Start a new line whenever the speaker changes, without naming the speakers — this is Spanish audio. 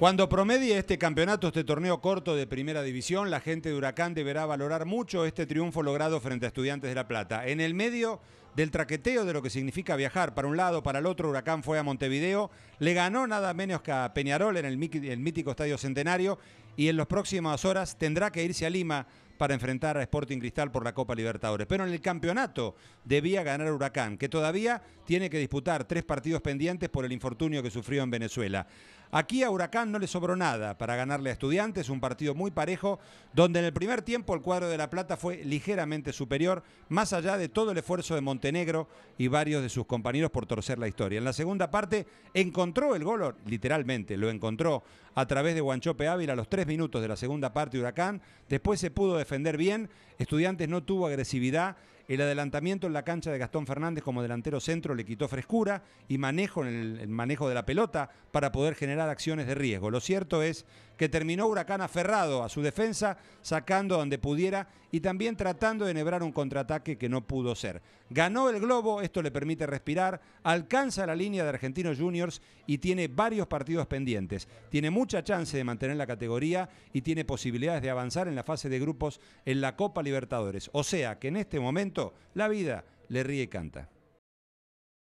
Cuando promedie este campeonato, este torneo corto de primera división, la gente de Huracán deberá valorar mucho este triunfo logrado frente a Estudiantes de La Plata. En el medio del traqueteo de lo que significa viajar para un lado, para el otro. Huracán fue a Montevideo, le ganó nada menos que a Peñarol en el, mítico Estadio Centenario y en las próximas horas tendrá que irse a Lima para enfrentar a Sporting Cristal por la Copa Libertadores. Pero en el campeonato debía ganar Huracán, que todavía tiene que disputar tres partidos pendientes por el infortunio que sufrió en Venezuela. Aquí a Huracán no le sobró nada para ganarle a Estudiantes, un partido muy parejo, donde en el primer tiempo el cuadro de La Plata fue ligeramente superior, más allá de todo el esfuerzo de Montevideo Montenegro y varios de sus compañeros por torcer la historia. En la segunda parte encontró el gol, literalmente, lo encontró a través de Guanchope Ávila a los tres minutos de la segunda parte Huracán. Después se pudo defender bien, Estudiantes no tuvo agresividad el adelantamiento en la cancha de Gastón Fernández como delantero centro le quitó frescura y manejo en el, manejo de la pelota para poder generar acciones de riesgo. Lo cierto es que terminó Huracán aferrado a su defensa, sacando donde pudiera y también tratando de enhebrar un contraataque que no pudo ser. Ganó el globo, esto le permite respirar, alcanza la línea de Argentinos Juniors y tiene varios partidos pendientes. Tiene mucha chance de mantener la categoría y tiene posibilidades de avanzar en la fase de grupos en la Copa Libertadores. O sea que en este momento la vida le ríe y canta.